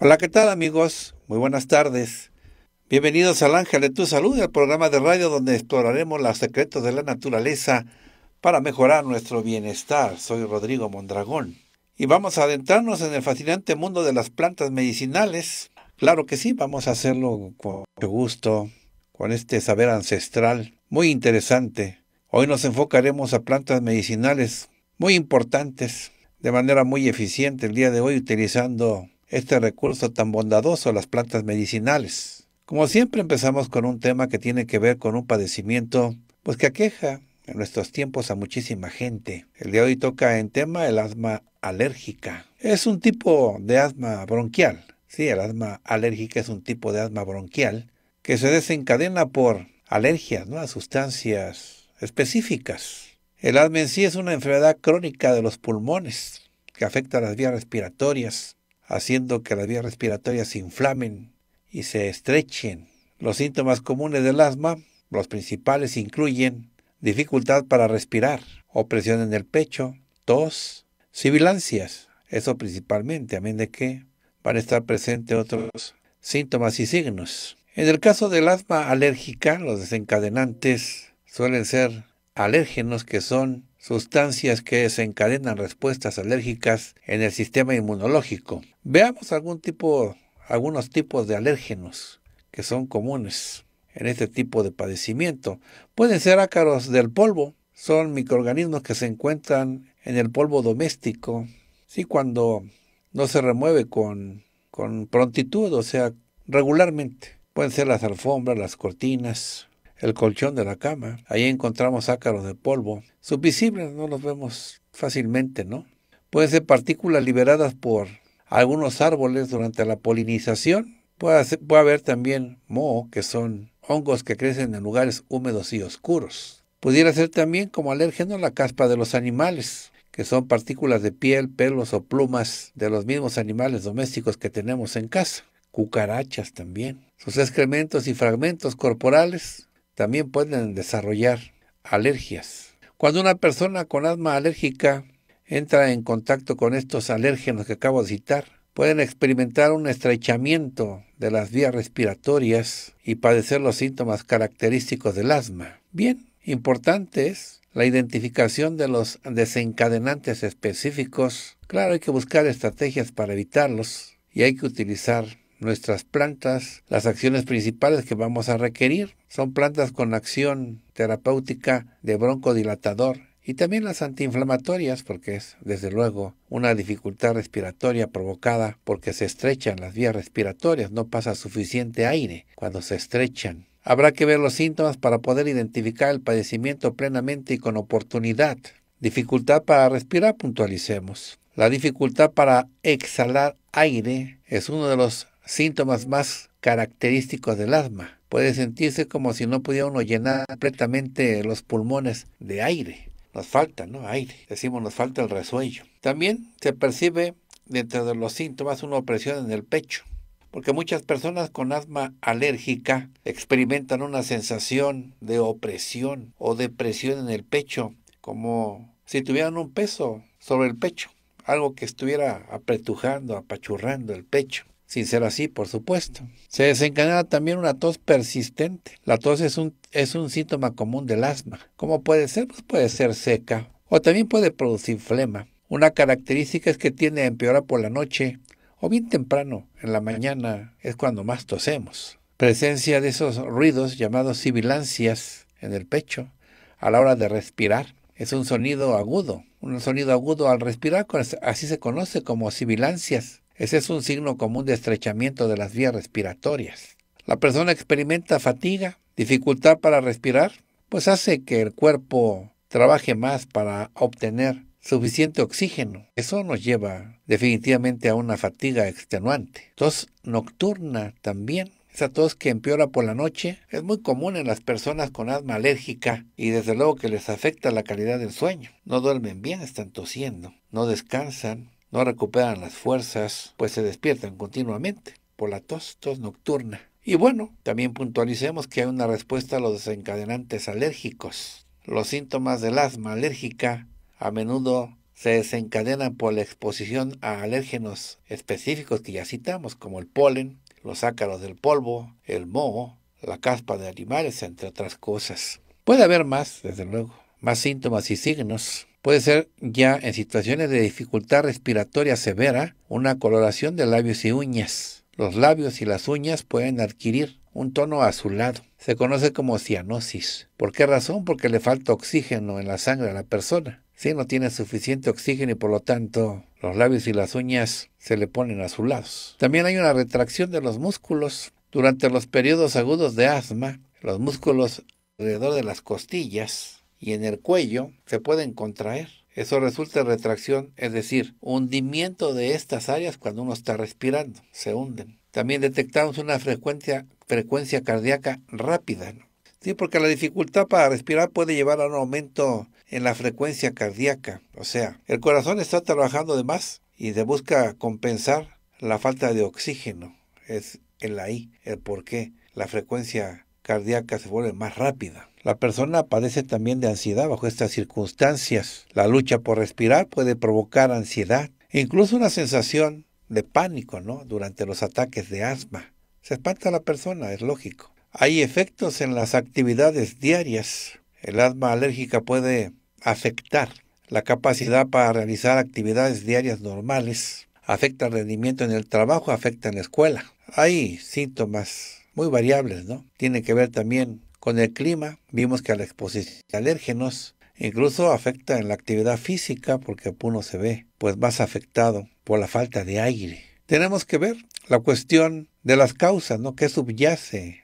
Hola, ¿qué tal amigos? Muy buenas tardes. Bienvenidos al Ángel de tu Salud, el programa de radio donde exploraremos los secretos de la naturaleza para mejorar nuestro bienestar. Soy Rodrigo Mondragón. Y vamos a adentrarnos en el fascinante mundo de las plantas medicinales. Claro que sí, vamos a hacerlo con gusto, con este saber ancestral muy interesante. Hoy nos enfocaremos a plantas medicinales muy importantes de manera muy eficiente el día de hoy utilizando este recurso tan bondadoso las plantas medicinales. Como siempre empezamos con un tema que tiene que ver con un padecimiento pues que aqueja en nuestros tiempos a muchísima gente. El de hoy toca en tema el asma alérgica. Es un tipo de asma bronquial. Sí, el asma alérgica es un tipo de asma bronquial que se desencadena por alergias ¿no? a sustancias específicas. El asma en sí es una enfermedad crónica de los pulmones que afecta a las vías respiratorias haciendo que las vías respiratorias se inflamen y se estrechen. Los síntomas comunes del asma, los principales incluyen dificultad para respirar, opresión en el pecho, tos, sibilancias, eso principalmente, a menos de que van a estar presentes otros síntomas y signos. En el caso del asma alérgica, los desencadenantes suelen ser alérgenos que son sustancias que desencadenan respuestas alérgicas en el sistema inmunológico. Veamos algún tipo, algunos tipos de alérgenos que son comunes en este tipo de padecimiento. Pueden ser ácaros del polvo, son microorganismos que se encuentran en el polvo doméstico, ¿sí? cuando no se remueve con prontitud, o sea, regularmente. Pueden ser las alfombras, las cortinas, el colchón de la cama. Ahí encontramos ácaros de polvo. Subvisibles, no los vemos fácilmente, ¿no? Pueden ser partículas liberadas por algunos árboles durante la polinización. Puede, puede haber también moho, que son hongos que crecen en lugares húmedos y oscuros. Pudiera ser también como alérgeno la caspa de los animales, que son partículas de piel, pelos o plumas de los mismos animales domésticos que tenemos en casa. Cucarachas también. Sus excrementos y fragmentos corporales también pueden desarrollar alergias. Cuando una persona con asma alérgica entra en contacto con estos alérgenos que acabo de citar, pueden experimentar un estrechamiento de las vías respiratorias y padecer los síntomas característicos del asma. Bien, importante es la identificación de los desencadenantes específicos. Claro, hay que buscar estrategias para evitarlos y hay que utilizar nuestras plantas las acciones principales que vamos a requerir. Son plantas con acción terapéutica de broncodilatador y también las antiinflamatorias porque es, desde luego, una dificultad respiratoria provocada porque se estrechan las vías respiratorias, no pasa suficiente aire cuando se estrechan. Habrá que ver los síntomas para poder identificar el padecimiento plenamente y con oportunidad. Dificultad para respirar, puntualicemos. La dificultad para exhalar aire es uno de los síntomas más característicos del asma. Puede sentirse como si no pudiera uno llenar completamente los pulmones de aire. Nos falta, ¿no? Aire. Decimos, nos falta el resuello. También se percibe dentro de los síntomas una opresión en el pecho, porque muchas personas con asma alérgica experimentan una sensación de opresión o depresión en el pecho, como si tuvieran un peso sobre el pecho, algo que estuviera apretujando, apachurrando el pecho sin ser así, por supuesto. Se desencadena también una tos persistente. La tos es un, es un síntoma común del asma. ¿Cómo puede ser? Pues puede ser seca o también puede producir flema. Una característica es que tiende a empeorar por la noche o bien temprano, en la mañana es cuando más tosemos. Presencia de esos ruidos llamados sibilancias en el pecho a la hora de respirar. Es un sonido agudo, un sonido agudo al respirar, así se conoce como sibilancias ese es un signo común de estrechamiento de las vías respiratorias. La persona experimenta fatiga, dificultad para respirar, pues hace que el cuerpo trabaje más para obtener suficiente oxígeno. Eso nos lleva definitivamente a una fatiga extenuante. Tos nocturna también. Esa tos que empeora por la noche es muy común en las personas con asma alérgica y desde luego que les afecta la calidad del sueño. No duermen bien, están tosiendo, no descansan, no recuperan las fuerzas, pues se despiertan continuamente por la tos, tos nocturna. Y bueno, también puntualicemos que hay una respuesta a los desencadenantes alérgicos. Los síntomas del asma alérgica a menudo se desencadenan por la exposición a alérgenos específicos que ya citamos, como el polen, los ácaros del polvo, el moho, la caspa de animales, entre otras cosas. Puede haber más, desde luego, más síntomas y signos, Puede ser ya en situaciones de dificultad respiratoria severa una coloración de labios y uñas. Los labios y las uñas pueden adquirir un tono azulado. Se conoce como cianosis. ¿Por qué razón? Porque le falta oxígeno en la sangre a la persona. Si no tiene suficiente oxígeno y por lo tanto los labios y las uñas se le ponen azulados. También hay una retracción de los músculos. Durante los periodos agudos de asma, los músculos alrededor de las costillas y en el cuello se pueden contraer. Eso resulta retracción, es decir, hundimiento de estas áreas cuando uno está respirando, se hunden. También detectamos una frecuencia, frecuencia cardíaca rápida, Sí, porque la dificultad para respirar puede llevar a un aumento en la frecuencia cardíaca. O sea, el corazón está trabajando de más y se busca compensar la falta de oxígeno. Es el ahí, el por qué, la frecuencia cardíaca se vuelve más rápida. La persona padece también de ansiedad bajo estas circunstancias. La lucha por respirar puede provocar ansiedad e incluso una sensación de pánico ¿no? durante los ataques de asma. Se espanta la persona, es lógico. Hay efectos en las actividades diarias. El asma alérgica puede afectar la capacidad para realizar actividades diarias normales, afecta el rendimiento en el trabajo, afecta en la escuela. Hay síntomas muy variables, ¿no? Tiene que ver también con el clima. Vimos que a la exposición de alérgenos incluso afecta en la actividad física porque uno se ve pues más afectado por la falta de aire. Tenemos que ver la cuestión de las causas, ¿no? ¿Qué subyace?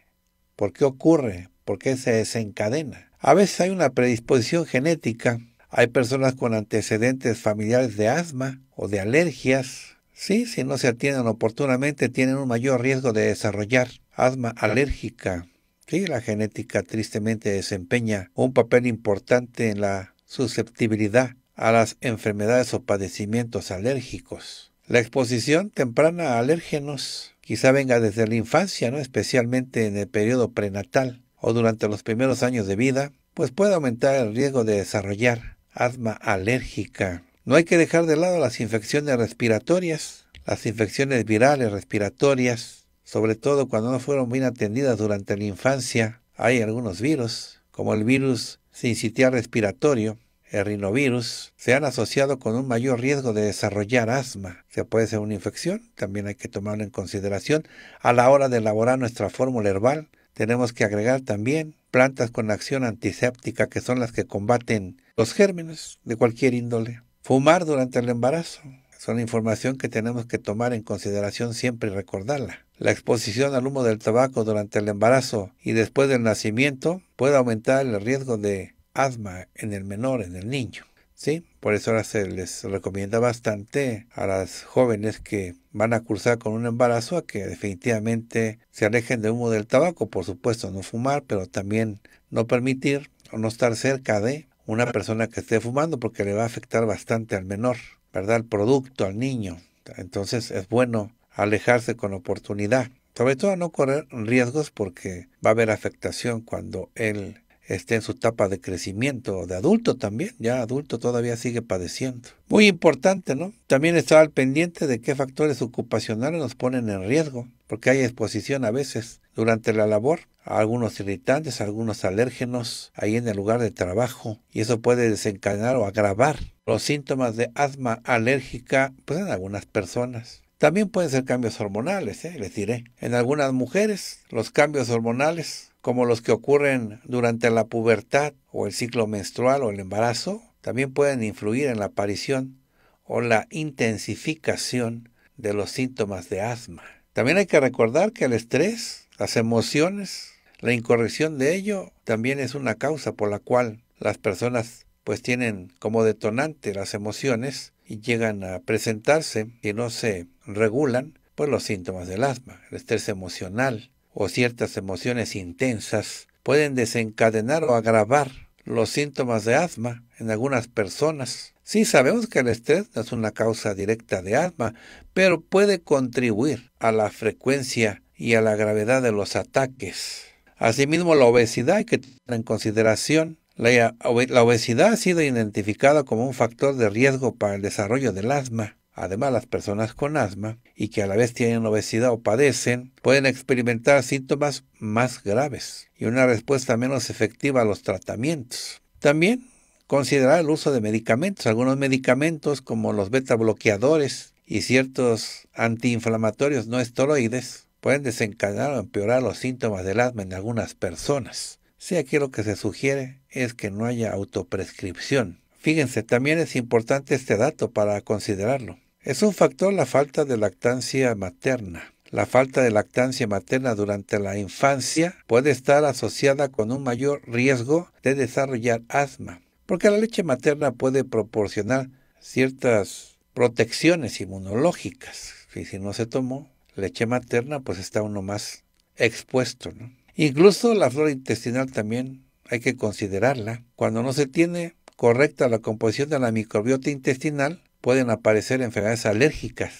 ¿Por qué ocurre? ¿Por qué se desencadena? A veces hay una predisposición genética. Hay personas con antecedentes familiares de asma o de alergias. Sí, si no se atienden oportunamente, tienen un mayor riesgo de desarrollar asma alérgica. Sí, la genética tristemente desempeña un papel importante en la susceptibilidad a las enfermedades o padecimientos alérgicos. La exposición temprana a alérgenos quizá venga desde la infancia, ¿no? especialmente en el periodo prenatal o durante los primeros años de vida, pues puede aumentar el riesgo de desarrollar asma alérgica. No hay que dejar de lado las infecciones respiratorias, las infecciones virales respiratorias, sobre todo cuando no fueron bien atendidas durante la infancia. Hay algunos virus, como el virus sincitial respiratorio, el rinovirus, se han asociado con un mayor riesgo de desarrollar asma. Se puede ser una infección, también hay que tomarlo en consideración. A la hora de elaborar nuestra fórmula herbal, tenemos que agregar también plantas con acción antiséptica, que son las que combaten los gérmenes de cualquier índole. Fumar durante el embarazo. Es una información que tenemos que tomar en consideración siempre y recordarla. La exposición al humo del tabaco durante el embarazo y después del nacimiento puede aumentar el riesgo de asma en el menor, en el niño. ¿Sí? Por eso ahora se les recomienda bastante a las jóvenes que van a cursar con un embarazo a que definitivamente se alejen del humo del tabaco, por supuesto, no fumar, pero también no permitir o no estar cerca de una persona que esté fumando porque le va a afectar bastante al menor, ¿verdad? Al producto, al niño. Entonces es bueno alejarse con oportunidad. Sobre todo no correr riesgos porque va a haber afectación cuando él esté en su etapa de crecimiento, de adulto también, ya adulto todavía sigue padeciendo. Muy importante, ¿no? También estar al pendiente de qué factores ocupacionales nos ponen en riesgo, porque hay exposición a veces durante la labor a algunos irritantes, algunos alérgenos ahí en el lugar de trabajo, y eso puede desencadenar o agravar los síntomas de asma alérgica pues, en algunas personas. También pueden ser cambios hormonales, ¿eh? les diré. En algunas mujeres, los cambios hormonales, como los que ocurren durante la pubertad o el ciclo menstrual o el embarazo, también pueden influir en la aparición o la intensificación de los síntomas de asma. También hay que recordar que el estrés, las emociones, la incorrección de ello también es una causa por la cual las personas pues tienen como detonante las emociones y llegan a presentarse y no se regulan pues, los síntomas del asma. El estrés emocional o ciertas emociones intensas pueden desencadenar o agravar los síntomas de asma en algunas personas. Sí sabemos que el estrés no es una causa directa de asma, pero puede contribuir a la frecuencia y a la gravedad de los ataques. Asimismo, la obesidad hay que tener en consideración. La, obesidad ha sido identificada como un factor de riesgo para el desarrollo del asma. Además, las personas con asma y que a la vez tienen obesidad o padecen pueden experimentar síntomas más graves y una respuesta menos efectiva a los tratamientos. También considerar el uso de medicamentos. Algunos medicamentos como los beta bloqueadores y ciertos antiinflamatorios no esteroides pueden desencadenar o empeorar los síntomas del asma en algunas personas. Si aquí lo que se sugiere es que no haya autoprescripción. Fíjense, también es importante este dato para considerarlo. Es un factor la falta de lactancia materna. La falta de lactancia materna durante la infancia puede estar asociada con un mayor riesgo de desarrollar asma, porque la leche materna puede proporcionar ciertas protecciones inmunológicas. Y si no se tomó leche materna, pues está uno más expuesto. Incluso la flora intestinal también hay que considerarla. Cuando no se tiene correcta la composición de la microbiota intestinal, pueden aparecer enfermedades alérgicas.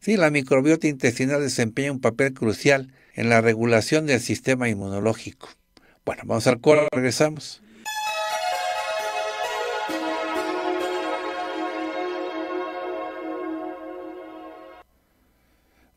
Sí, la microbiota intestinal desempeña un papel crucial en la regulación del sistema inmunológico. Bueno, vamos al coro, regresamos.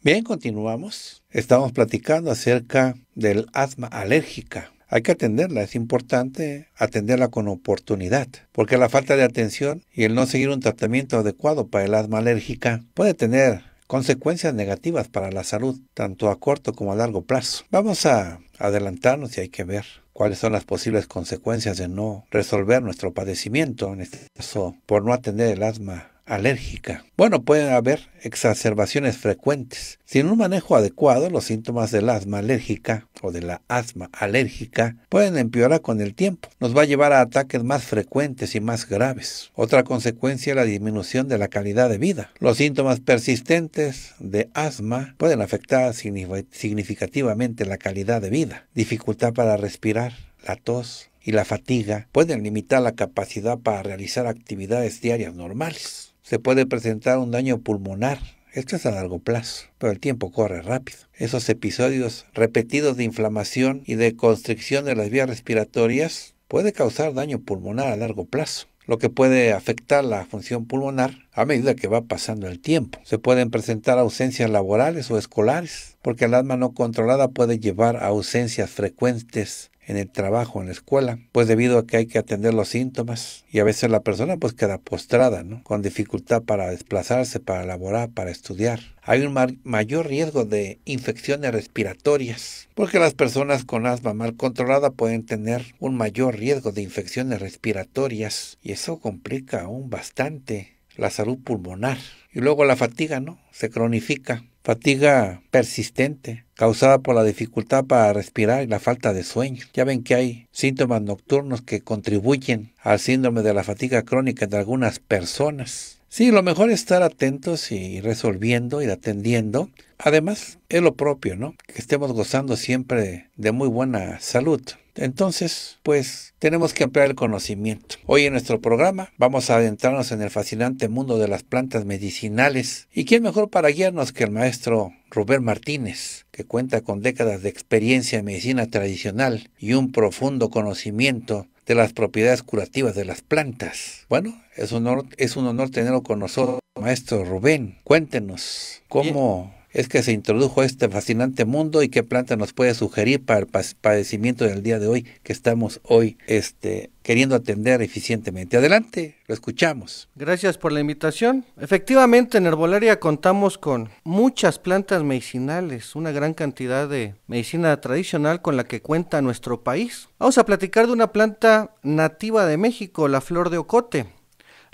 Bien, continuamos. Estamos platicando acerca del asma alérgica hay que atenderla, es importante atenderla con oportunidad, porque la falta de atención y el no seguir un tratamiento adecuado para el asma alérgica puede tener consecuencias negativas para la salud, tanto a corto como a largo plazo. Vamos a adelantarnos y hay que ver cuáles son las posibles consecuencias de no resolver nuestro padecimiento, en este caso por no atender el asma alérgica. Bueno, pueden haber exacerbaciones frecuentes. Sin un manejo adecuado, los síntomas del asma alérgica o de la asma alérgica pueden empeorar con el tiempo. Nos va a llevar a ataques más frecuentes y más graves. Otra consecuencia es la disminución de la calidad de vida. Los síntomas persistentes de asma pueden afectar significativamente la calidad de vida. Dificultad para respirar, la tos y la fatiga pueden limitar la capacidad para realizar actividades diarias normales se puede presentar un daño pulmonar. Esto es a largo plazo, pero el tiempo corre rápido. Esos episodios repetidos de inflamación y de constricción de las vías respiratorias puede causar daño pulmonar a largo plazo lo que puede afectar la función pulmonar a medida que va pasando el tiempo. Se pueden presentar ausencias laborales o escolares, porque el asma no controlada puede llevar a ausencias frecuentes en el trabajo, en la escuela, pues debido a que hay que atender los síntomas y a veces la persona pues queda postrada, ¿no? Con dificultad para desplazarse, para laborar, para estudiar. Hay un mayor riesgo de infecciones respiratorias, porque las personas con asma mal controlada pueden tener un mayor riesgo de infecciones respiratorias y eso complica aún bastante la salud pulmonar. Y luego la fatiga, ¿no? Se cronifica Fatiga persistente, causada por la dificultad para respirar y la falta de sueño. Ya ven que hay síntomas nocturnos que contribuyen al síndrome de la fatiga crónica de algunas personas. Sí, lo mejor es estar atentos y resolviendo y atendiendo. Además, es lo propio, ¿no? Que estemos gozando siempre de muy buena salud. Entonces, pues tenemos que ampliar el conocimiento. Hoy en nuestro programa vamos a adentrarnos en el fascinante mundo de las plantas medicinales. ¿Y quién mejor para guiarnos que el maestro Rubén Martínez, que cuenta con décadas de experiencia en medicina tradicional y un profundo conocimiento de las propiedades curativas de las plantas. Bueno, es un honor, tenerlo con nosotros, maestro Rubén. Cuéntenos cómo es que se introdujo a este fascinante mundo y qué planta nos puede sugerir para el padecimiento del día de hoy que estamos hoy este, queriendo atender eficientemente. Adelante, lo escuchamos. Gracias por la invitación. Efectivamente, en herbolaria contamos con muchas plantas medicinales, una gran cantidad de medicina tradicional con la que cuenta nuestro país. Vamos a platicar de una planta nativa de México, la flor de ocote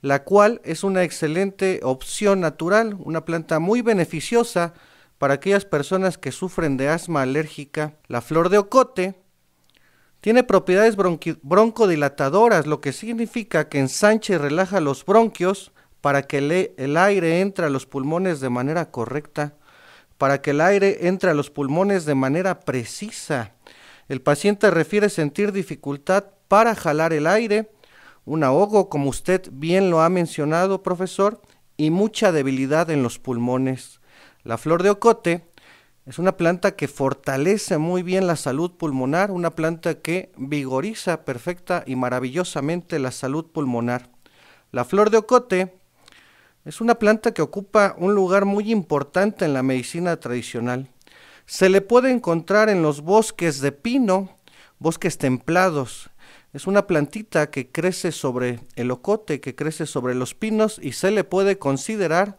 la cual es una excelente opción natural, una planta muy beneficiosa para aquellas personas que sufren de asma alérgica. La flor de ocote tiene propiedades broncodilatadoras, lo que significa que ensancha y relaja los bronquios para que el aire entre a los pulmones de manera correcta, para que el aire entre a los pulmones de manera precisa. El paciente refiere sentir dificultad para jalar el aire, un ahogo, como usted bien lo ha mencionado, profesor, y mucha debilidad en los pulmones. La flor de ocote es una planta que fortalece muy bien la salud pulmonar, una planta que vigoriza perfecta y maravillosamente la salud pulmonar. La flor de ocote es una planta que ocupa un lugar muy importante en la medicina tradicional. Se le puede encontrar en los bosques de pino, bosques templados, es una plantita que crece sobre el ocote, que crece sobre los pinos y se le puede considerar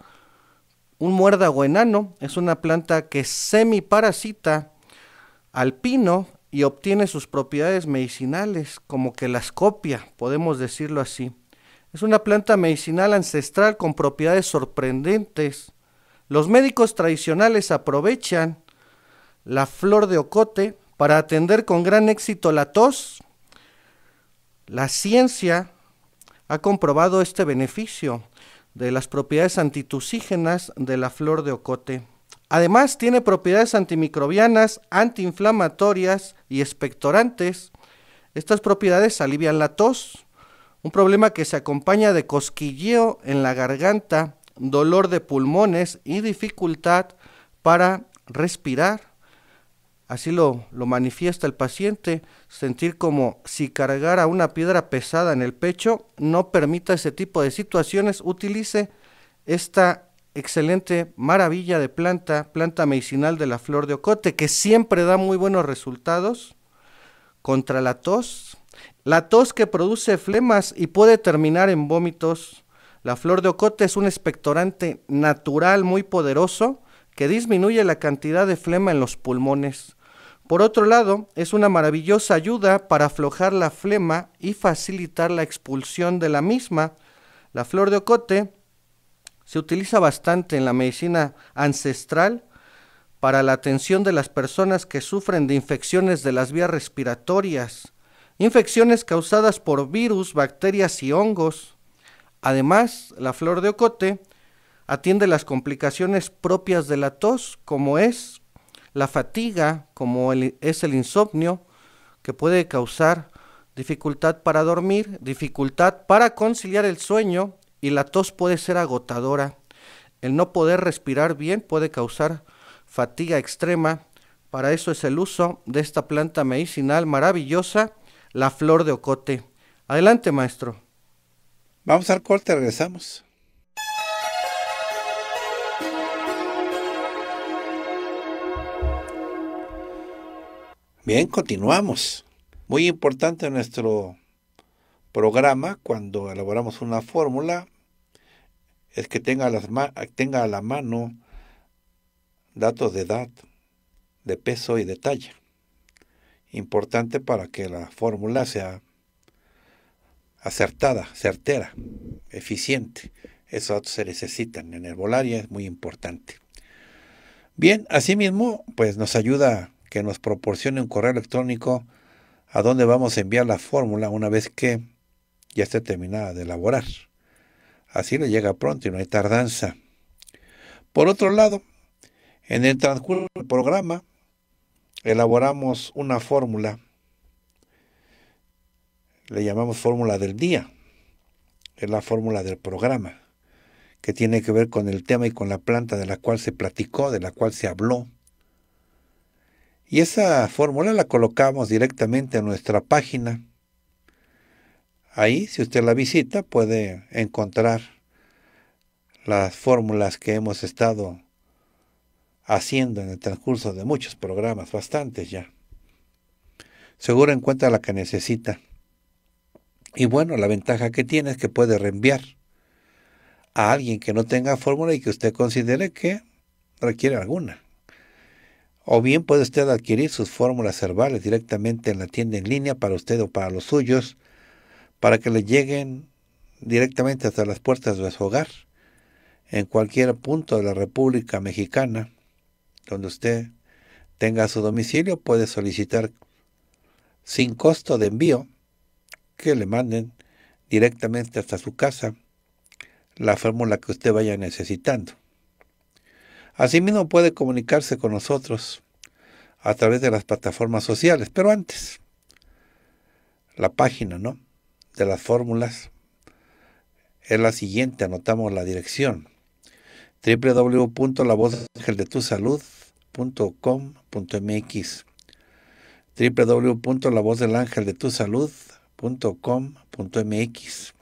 un muerdago enano. Es una planta que semiparasita al pino y obtiene sus propiedades medicinales, como que las copia, podemos decirlo así. Es una planta medicinal ancestral con propiedades sorprendentes. Los médicos tradicionales aprovechan la flor de ocote para atender con gran éxito la tos, la ciencia ha comprobado este beneficio de las propiedades antitusígenas de la flor de ocote. Además, tiene propiedades antimicrobianas, antiinflamatorias y expectorantes. Estas propiedades alivian la tos, un problema que se acompaña de cosquilleo en la garganta, dolor de pulmones y dificultad para respirar. Así lo, manifiesta el paciente, sentir como si cargara una piedra pesada en el pecho, no permita ese tipo de situaciones, utilice esta excelente maravilla de planta, planta medicinal de la flor de ocote, que siempre da muy buenos resultados contra la tos, la tos que produce flemas y puede terminar en vómitos. La flor de ocote es un expectorante natural muy poderoso que disminuye la cantidad de flema en los pulmones. Por otro lado, es una maravillosa ayuda para aflojar la flema y facilitar la expulsión de la misma. La flor de ocote se utiliza bastante en la medicina ancestral para la atención de las personas que sufren de infecciones de las vías respiratorias, infecciones causadas por virus, bacterias y hongos. Además, la flor de ocote atiende las complicaciones propias de la tos, como es la fatiga, como es el insomnio, que puede causar dificultad para dormir, dificultad para conciliar el sueño y la tos puede ser agotadora. El no poder respirar bien puede causar fatiga extrema. Para eso es el uso de esta planta medicinal maravillosa, la flor de ocote. Adelante, maestro. Vamos al corte, regresamos. Bien, continuamos. Muy importante nuestro programa cuando elaboramos una fórmula es que tenga, las tenga a la mano datos de edad, de peso y de talla. Importante para que la fórmula sea acertada, certera, eficiente. Esos datos se necesitan en el y es muy importante. Bien, asimismo, pues nos ayuda que nos proporcione un correo electrónico a donde vamos a enviar la fórmula una vez que ya esté terminada de elaborar. Así le llega pronto y no hay tardanza. Por otro lado, en el transcurso del programa elaboramos una fórmula, le llamamos fórmula del día, es la fórmula del programa, que tiene que ver con el tema y con la planta de la cual se platicó, de la cual se habló, y esa fórmula la colocamos directamente en nuestra página. Ahí, si usted la visita, puede encontrar las fórmulas que hemos estado haciendo en el transcurso de muchos programas, bastantes ya. Seguro encuentra la que necesita. Y bueno, la ventaja que tiene es que puede reenviar a alguien que no tenga fórmula y que usted considere que requiere alguna. O bien puede usted adquirir sus fórmulas herbales directamente en la tienda en línea para usted o para los suyos, para que le lleguen directamente hasta las puertas de su hogar, en cualquier punto de la República Mexicana, donde usted tenga su domicilio, puede solicitar sin costo de envío que le manden directamente hasta su casa la fórmula que usted vaya necesitando. Asimismo puede comunicarse con nosotros a través de las plataformas sociales, pero antes, la página ¿no? de las fórmulas es la siguiente, anotamos la dirección www.lavozdelangeldetusalud.com.mx www.lavozdelangeldetusalud.com.mx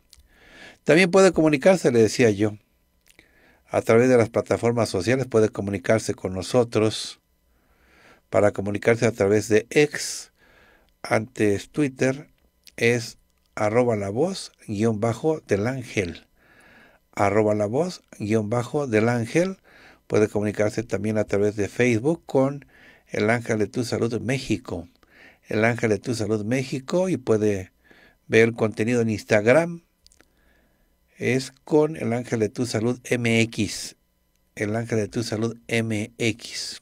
También puede comunicarse, le decía yo, a través de las plataformas sociales, puede comunicarse con nosotros para comunicarse a través de ex, antes Twitter, es arroba la voz guión bajo del ángel. Arroba la voz guión bajo del ángel. Puede comunicarse también a través de Facebook con el ángel de tu salud México. El ángel de tu salud México y puede ver el contenido en Instagram es con el ángel de tu salud MX. El ángel de tu salud MX.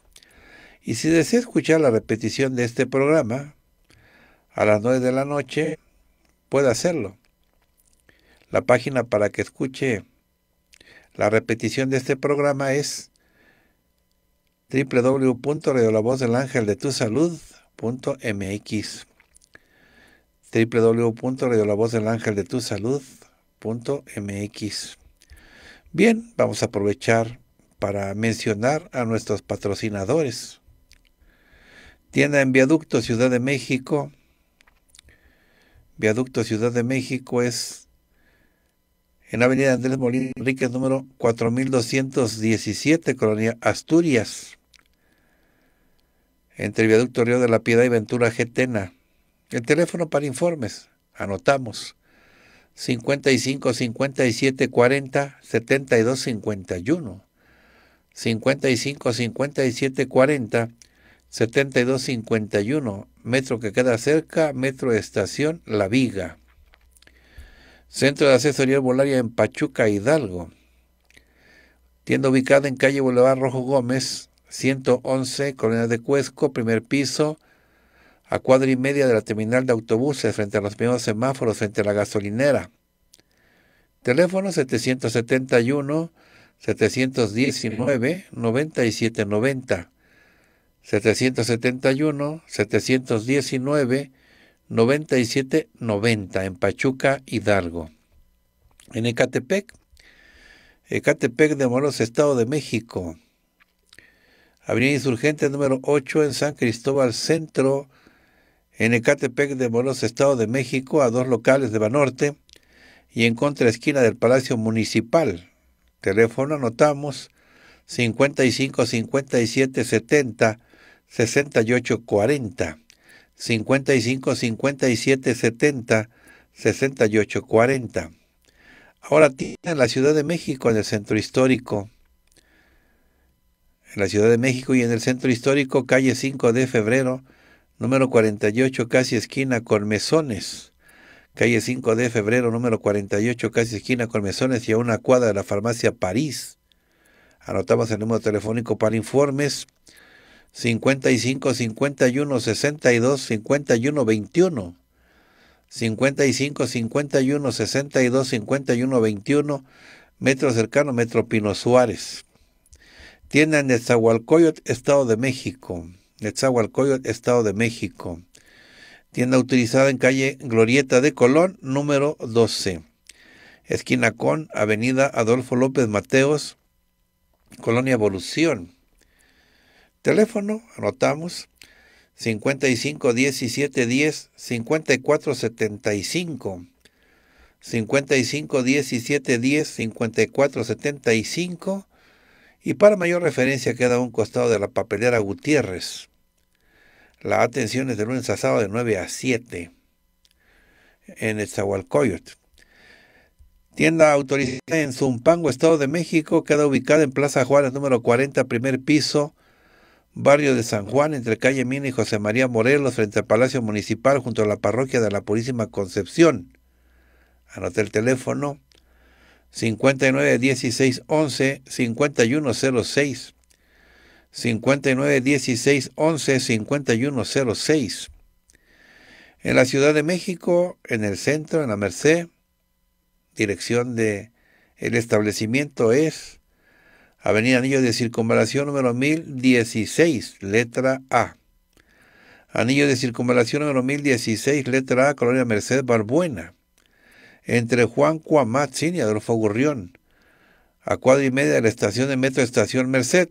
Y si desea escuchar la repetición de este programa, a las 9 de la noche, puede hacerlo. La página para que escuche la repetición de este programa es www.radiolavozdelangeldetusalud.mx www.radiolavozdelangeldetusalud.mx mx Bien, vamos a aprovechar para mencionar a nuestros patrocinadores. Tienda en Viaducto Ciudad de México. Viaducto Ciudad de México es en Avenida Andrés Molina Enriquez, número 4217, Colonia Asturias. Entre Viaducto Río de la Piedad y Ventura Getena. El teléfono para informes. Anotamos 55 57 40 72 51. 55 57 40 72 51. Metro que queda cerca, Metro Estación La Viga. Centro de Asesoría volaria en Pachuca, Hidalgo. Tienda ubicada en calle Boulevard Rojo Gómez, 111, Colonia de Cuesco, primer piso, a cuadra y media de la terminal de autobuses frente a los primeros semáforos frente a la gasolinera. Teléfono 771-719-9790. 771-719-9790 en Pachuca, Hidalgo. En Ecatepec, Ecatepec de Moros, Estado de México. Avenida Insurgente número 8 en San Cristóbal Centro, en Ecatepec de Morelos, Estado de México, a dos locales de Banorte y en contra esquina del Palacio Municipal. Teléfono anotamos 55 57 70 68 40. 55 57 70 68 40. Ahora tiene en la Ciudad de México, en el centro histórico. En la Ciudad de México y en el centro histórico, calle 5 de febrero número 48, casi esquina con Mesones. Calle 5 de febrero, número 48, casi esquina con Mesones y a una cuadra de la farmacia París. Anotamos el número telefónico para informes 55 51 62 51 21. 55 51 62 51 21. Metro cercano, Metro Pino Suárez. Tienda en Nezahualcóyotl, Estado de México. Nezahualcóyotl, Estado de México. Tienda utilizada en calle Glorieta de Colón, número 12. Esquina con Avenida Adolfo López Mateos, Colonia Evolución. Teléfono, anotamos, 55 17 10 54 75. 55 17 10 54 75. Y para mayor referencia queda un costado de la papelera Gutiérrez. La atención es de lunes a sábado de 9 a 7 en Etzahualcoyot. Tienda autorizada en Zumpango, Estado de México, queda ubicada en Plaza Juárez número 40, primer piso, barrio de San Juan, entre calle Mina y José María Morelos, frente al Palacio Municipal, junto a la parroquia de la Purísima Concepción. Anoté el teléfono 59 16 11 5106. 5916115106. En la Ciudad de México, en el centro, en la Merced, dirección de el establecimiento es Avenida Anillo de Circunvalación número 1016, letra A. Anillo de Circunvalación número 1016, letra A, Colonia Merced Barbuena. Entre Juan Cuamatzin y Adolfo Gurrión. A cuadra y media de la estación de metro Estación Merced.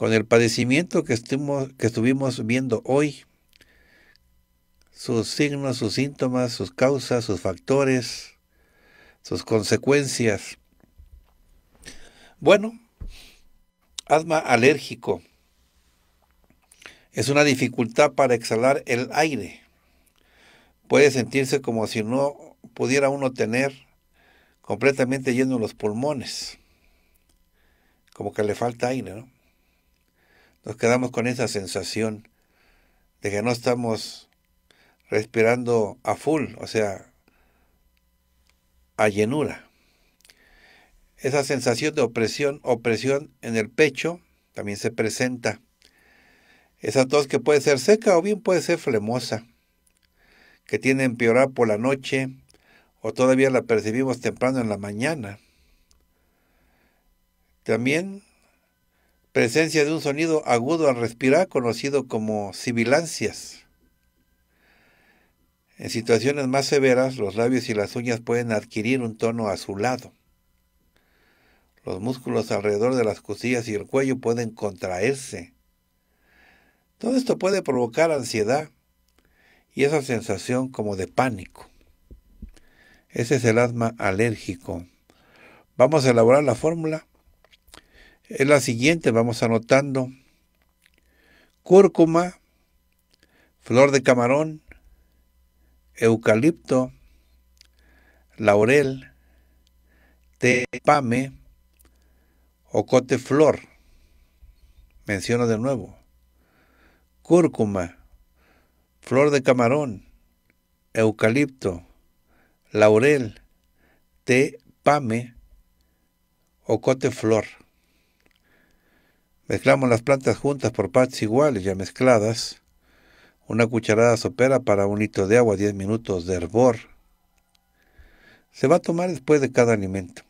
con el padecimiento que, estuvimos, viendo hoy, sus signos, sus síntomas, sus causas, sus factores, sus consecuencias. Bueno, asma alérgico es una dificultad para exhalar el aire. Puede sentirse como si no pudiera uno tener completamente llenos los pulmones, como que le falta aire, ¿no? nos quedamos con esa sensación de que no estamos respirando a full, o sea, a llenura. Esa sensación de opresión, opresión en el pecho, también se presenta. Esa tos que puede ser seca o bien puede ser flemosa, que tiene a empeorar por la noche o todavía la percibimos temprano en la mañana. También presencia de un sonido agudo al respirar conocido como sibilancias. En situaciones más severas, los labios y las uñas pueden adquirir un tono azulado. Los músculos alrededor de las costillas y el cuello pueden contraerse. Todo esto puede provocar ansiedad y esa sensación como de pánico. Ese es el asma alérgico. Vamos a elaborar la fórmula es la siguiente, vamos anotando. Cúrcuma, flor de camarón, eucalipto, laurel, tepame, ocote flor. Menciono de nuevo. Cúrcuma, flor de camarón, eucalipto, laurel, tepame, ocote flor. Mezclamos las plantas juntas por partes iguales ya mezcladas. Una cucharada sopera para un litro de agua, 10 minutos de hervor. Se va a tomar después de cada alimento.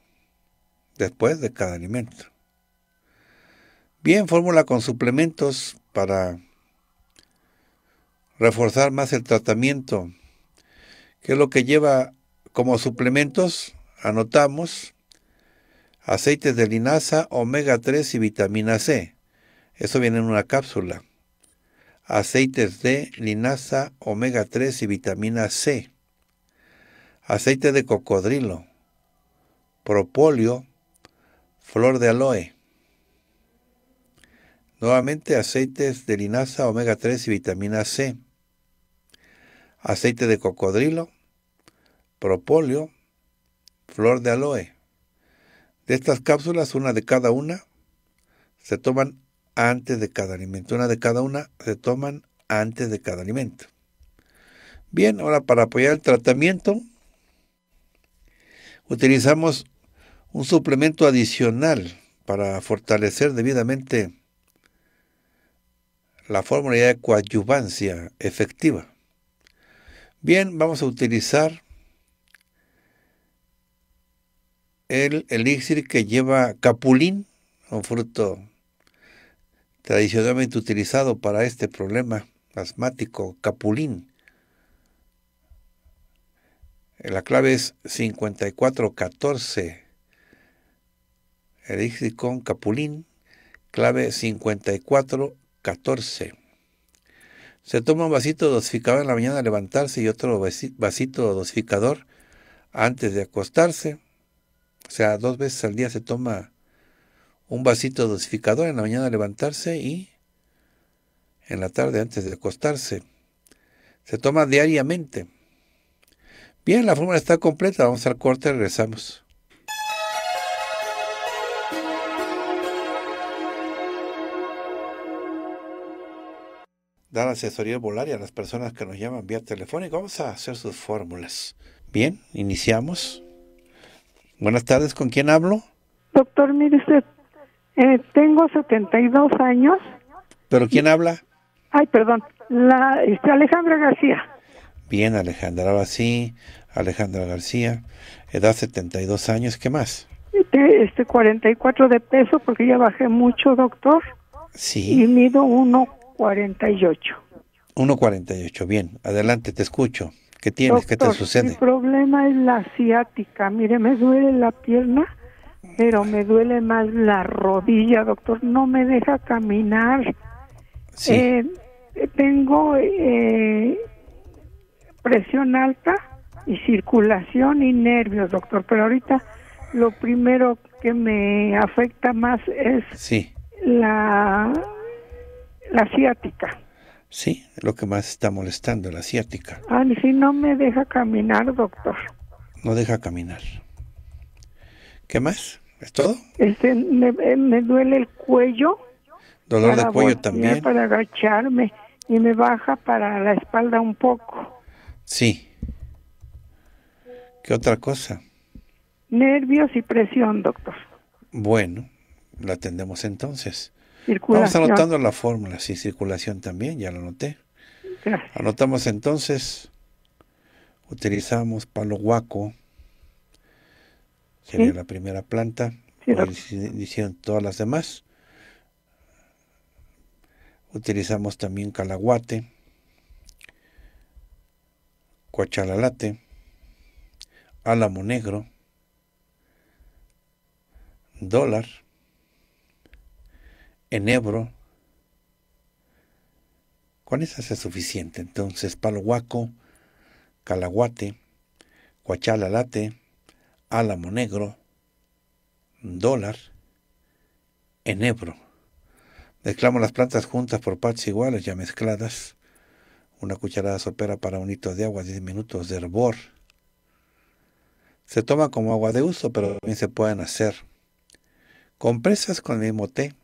Después de cada alimento. Bien, fórmula con suplementos para reforzar más el tratamiento. ¿Qué es lo que lleva como suplementos? Anotamos aceites de linaza, omega 3 y vitamina C. Eso viene en una cápsula. Aceites de linaza, omega 3 y vitamina C. Aceite de cocodrilo, propóleo, flor de aloe. Nuevamente aceites de linaza, omega 3 y vitamina C. Aceite de cocodrilo, propóleo, flor de aloe. De estas cápsulas, una de cada una se toman antes de cada alimento. Una de cada una se toman antes de cada alimento. Bien, ahora para apoyar el tratamiento, utilizamos un suplemento adicional para fortalecer debidamente la fórmula de coadyuvancia efectiva. Bien, vamos a utilizar el elixir que lleva capulín, un fruto tradicionalmente utilizado para este problema asmático, capulín. La clave es 5414. Elixir con capulín, clave 5414. Se toma un vasito dosificador en la mañana al levantarse y otro vasito dosificador antes de acostarse. O sea, dos veces al día se toma un vasito dosificador en la mañana levantarse y en la tarde antes de acostarse. Se toma diariamente. Bien, la fórmula está completa. Vamos al corte, y regresamos. Dar asesoría volaria a las personas que nos llaman vía telefónica. Vamos a hacer sus fórmulas. Bien, iniciamos. Buenas tardes, ¿con quién hablo? Doctor, mire usted, eh, tengo 72 años. ¿Pero quién habla? Ay, perdón, la, este, Alejandra García. Bien, Alejandra, ahora sí, Alejandra García, edad 72 años, ¿qué más? Este, este 44 de peso porque ya bajé mucho, doctor. Sí. Y mido 1.48. 1.48, bien, adelante, te escucho. ¿Qué tienes? ¿Qué te sucede? problema es la ciática. Mire, me duele la pierna, pero me duele más la rodilla, doctor. No me deja caminar. Sí. Eh, tengo eh, presión alta y circulación y nervios, doctor. Pero ahorita lo primero que me afecta más es la, la ciática. Sí, lo que más está molestando, la ciática. Ah, sí, no me deja caminar, doctor. No deja caminar. ¿Qué más? ¿Es todo? Este, me, eh, me duele el cuello. Dolor de cuello también. Para agacharme y me baja para la espalda un poco. Sí. ¿Qué otra cosa? Nervios y presión, doctor. Bueno, la atendemos entonces. Vamos anotando la fórmula, sí, circulación también, ya lo anoté. Anotamos entonces, utilizamos palo guaco, sería la primera planta, sí, todas las demás. Utilizamos también calaguate, coachalalate, álamo negro, dólar, en Ebro, con esas es suficiente. Entonces, Palo Huaco, Calaguate, late, Álamo Negro, Dólar, en Enebro. Mezclamos las plantas juntas por partes iguales ya mezcladas. Una cucharada sopera para un hito de agua, 10 minutos de hervor. Se toma como agua de uso, pero también se pueden hacer compresas con el mismo té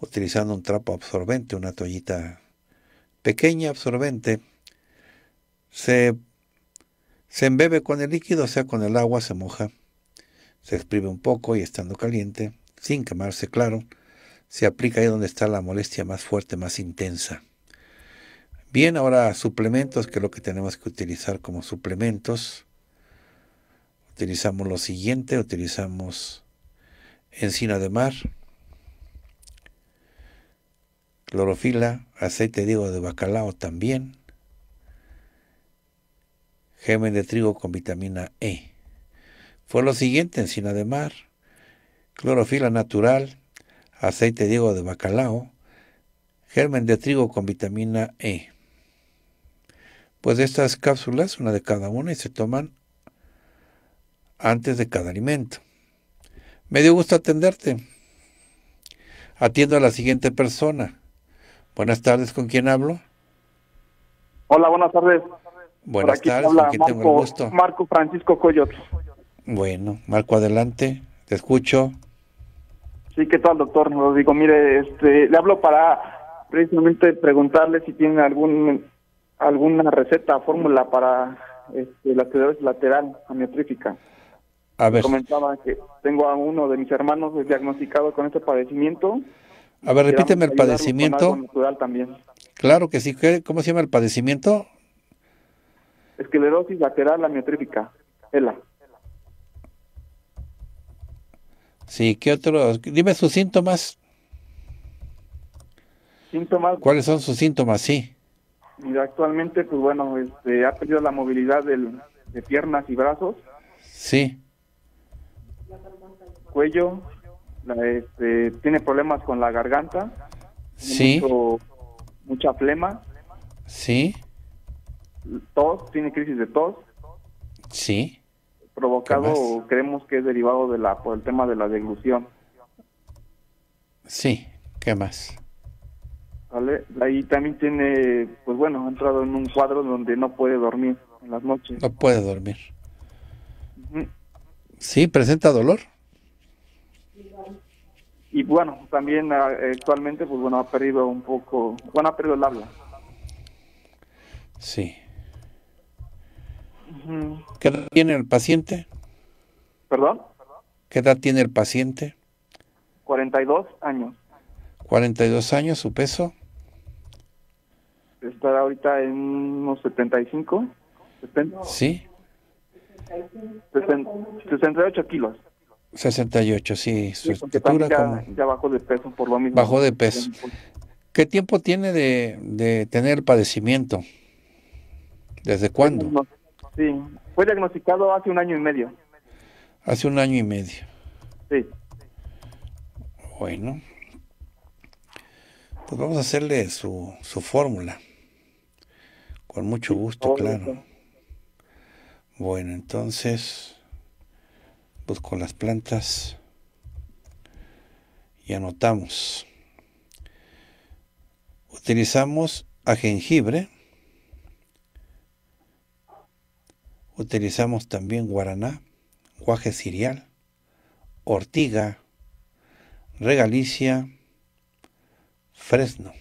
utilizando un trapo absorbente, una toallita pequeña absorbente, se, embebe con el líquido, o sea, con el agua, se moja, se exprime un poco y estando caliente, sin quemarse, claro, se aplica ahí donde está la molestia más fuerte, más intensa. Bien, ahora suplementos, que es lo que tenemos que utilizar como suplementos. Utilizamos lo siguiente, utilizamos encina de mar, clorofila, aceite digo de bacalao también, germen de trigo con vitamina E. Fue lo siguiente, encina de mar, clorofila natural, aceite digo de bacalao, germen de trigo con vitamina E. Pues estas cápsulas, una de cada una, y se toman antes de cada alimento. Me dio gusto atenderte. Atiendo a la siguiente persona. Buenas tardes, ¿con quién hablo? Hola, buenas tardes. Buenas tardes, ¿con quién Marco, tengo el gusto? Marco Francisco Coyot. Bueno, Marco, adelante, te escucho. Sí, ¿qué tal, doctor? Lo digo, mire, este, le hablo para precisamente preguntarle si tiene algún alguna receta, fórmula para este, la esclerosis lateral amiotrífica. A ver. Comentaba que tengo a uno de mis hermanos diagnosticado con este padecimiento a ver, repíteme el padecimiento. Claro que sí. ¿Cómo se llama el padecimiento? Esclerosis lateral amiotrófica. E sí, ¿qué otro? Dime sus síntomas. ¿Síntomas? ¿Cuáles son sus síntomas? Sí. Mira, actualmente, pues bueno, este, ha perdido la movilidad de piernas y brazos. Sí. Cuello, este, tiene problemas con la garganta, sí. mucha flema, sí. tos, tiene crisis de tos, sí. provocado, creemos que es derivado de la, por el tema de la deglución. Sí, ¿qué más? ¿Vale? Ahí también tiene, pues bueno, ha entrado en un cuadro donde no puede dormir en las noches. No puede dormir. Sí, presenta dolor y bueno, también ah, actualmente pues bueno, ha perdido un poco, bueno, ha perdido el habla. Sí. ¿Qué edad tiene el paciente? ¿Perdón? ¿Qué edad tiene el paciente? 42 años. 42 años, su peso. Está ahorita en unos 75. Sí. 68 kilos. 68, sí, su sí, de peso por lo mismo. Bajó de peso. ¿Qué tiempo tiene de, de tener padecimiento? ¿Desde cuándo? sí, fue diagnosticado hace un año y medio. Hace un año y medio. Sí. Bueno. Pues vamos a hacerle su, su fórmula. Con mucho gusto, claro. Bueno, entonces pues con las plantas y anotamos. Utilizamos a jengibre. Utilizamos también guaraná, guaje sirial ortiga, regalicia, fresno.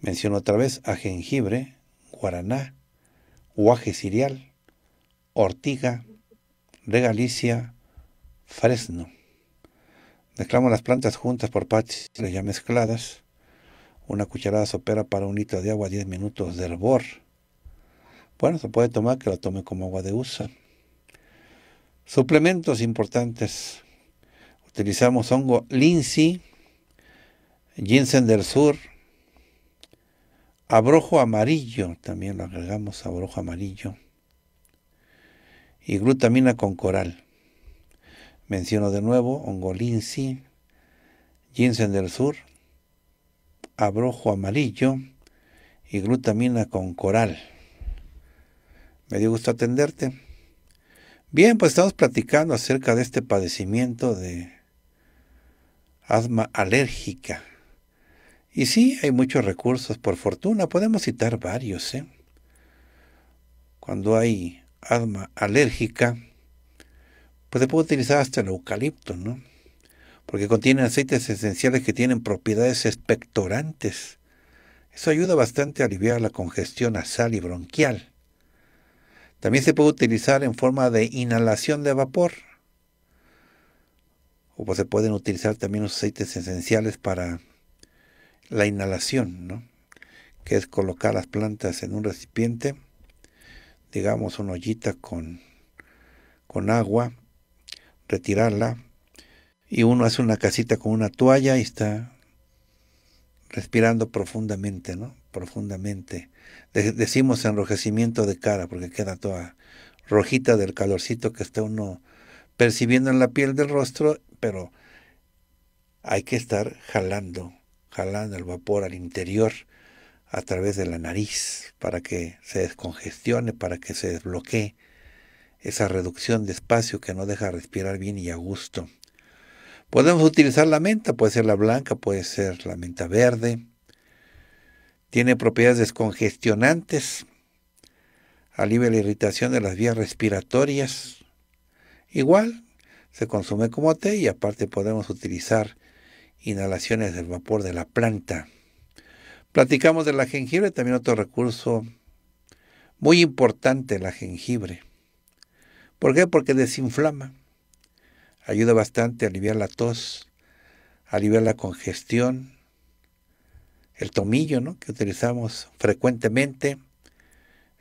Menciono otra vez a jengibre, guaraná, guaje sirial ortiga, de Galicia, Fresno. Mezclamos las plantas juntas por partes ya mezcladas. Una cucharada sopera para un litro de agua, 10 minutos de hervor. Bueno, se puede tomar que lo tome como agua de uso. Suplementos importantes. Utilizamos hongo linsi, ginseng del sur, abrojo amarillo, también lo agregamos abrojo amarillo y glutamina con coral. Menciono de nuevo ongolinsi, ginseng del sur, abrojo amarillo y glutamina con coral. Me dio gusto atenderte. Bien, pues estamos platicando acerca de este padecimiento de asma alérgica. Y sí, hay muchos recursos, por fortuna, podemos citar varios. ¿eh? Cuando hay asma alérgica, pues se puede utilizar hasta el eucalipto, ¿no? Porque contiene aceites esenciales que tienen propiedades expectorantes. Eso ayuda bastante a aliviar la congestión nasal y bronquial. También se puede utilizar en forma de inhalación de vapor. O pues se pueden utilizar también los aceites esenciales para la inhalación, ¿no? que es colocar las plantas en un recipiente digamos, una ollita con, agua, retirarla, y uno hace una casita con una toalla y está respirando profundamente, ¿no? Profundamente. decimos enrojecimiento de cara porque queda toda rojita del calorcito que está uno percibiendo en la piel del rostro, pero hay que estar jalando, jalando el vapor al interior a través de la nariz para que se descongestione, para que se desbloquee esa reducción de espacio que no deja respirar bien y a gusto. Podemos utilizar la menta, puede ser la blanca, puede ser la menta verde. Tiene propiedades descongestionantes, alivia la irritación de las vías respiratorias. Igual, se consume como té y aparte podemos utilizar inhalaciones del vapor de la planta. Platicamos de la jengibre, también otro recurso muy importante, la jengibre. ¿Por qué? Porque desinflama, ayuda bastante a aliviar la tos, a aliviar la congestión, el tomillo, ¿no? Que utilizamos frecuentemente.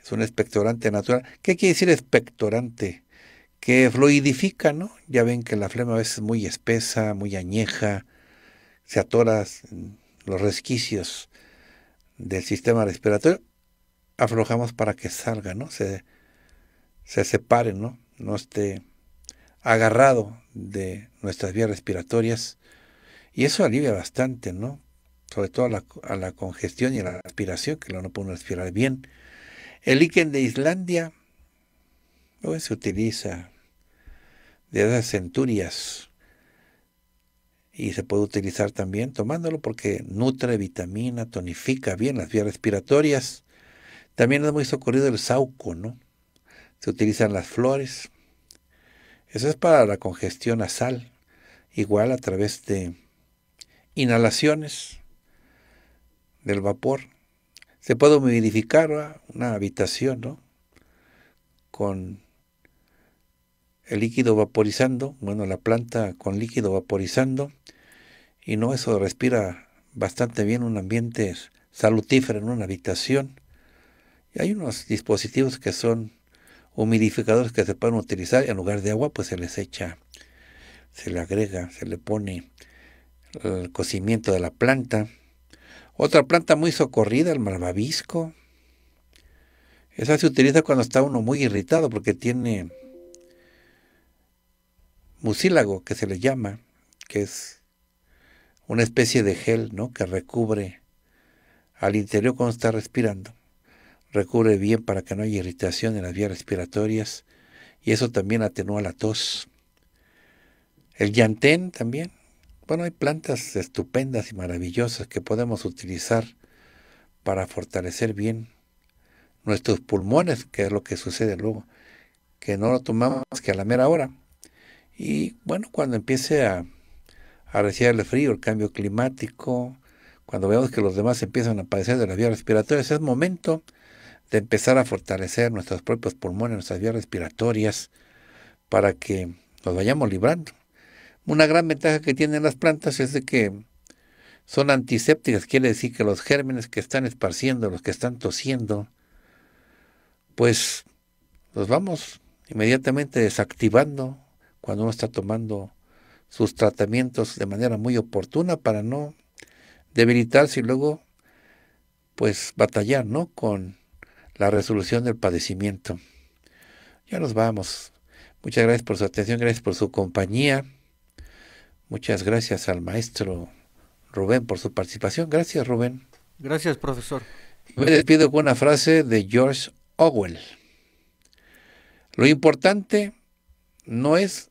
Es un expectorante natural. ¿Qué quiere decir expectorante? Que fluidifica, ¿no? Ya ven que la flema a veces es muy espesa, muy añeja, se atora los resquicios del sistema respiratorio, aflojamos para que salga, ¿no? Se, se separe, ¿no? No esté agarrado de nuestras vías respiratorias. Y eso alivia bastante, ¿no? Sobre todo a la, congestión y a la aspiración, que no puede respirar bien. El líquen de Islandia pues, se utiliza desde hace centurias y se puede utilizar también tomándolo porque nutre, vitamina, tonifica bien las vías respiratorias. También es muy socorrido el sauco, ¿no? Se utilizan las flores. Eso es para la congestión nasal, igual a través de inhalaciones del vapor. Se puede humidificar una habitación, ¿no? Con el líquido vaporizando, bueno, la planta con líquido vaporizando, y no, eso respira bastante bien un ambiente salutífero en una habitación. Y hay unos dispositivos que son humidificadores que se pueden utilizar, y en lugar de agua, pues se les echa, se le agrega, se le pone el cocimiento de la planta. Otra planta muy socorrida, el malvavisco. Esa se utiliza cuando está uno muy irritado porque tiene mucílago que se le llama, que es una especie de gel ¿no? que recubre al interior cuando está respirando. Recubre bien para que no haya irritación en las vías respiratorias y eso también atenúa la tos. El yantén también. Bueno, hay plantas estupendas y maravillosas que podemos utilizar para fortalecer bien nuestros pulmones, que es lo que sucede luego, que no lo tomamos que a la mera hora. Y bueno, cuando empiece a, a el frío, el cambio climático, cuando veamos que los demás empiezan a padecer de las vías respiratorias, es momento de empezar a fortalecer nuestros propios pulmones, nuestras vías respiratorias, para que nos vayamos librando. Una gran ventaja que tienen las plantas es de que son antisépticas, quiere decir que los gérmenes que están esparciendo, los que están tosiendo, pues los vamos inmediatamente desactivando cuando uno está tomando sus tratamientos de manera muy oportuna para no debilitarse y luego pues batallar, ¿no? Con la resolución del padecimiento. Ya nos vamos. Muchas gracias por su atención, gracias por su compañía. Muchas gracias al maestro Rubén por su participación. Gracias, Rubén. Gracias, profesor. Me despido con una frase de George Orwell. Lo importante no es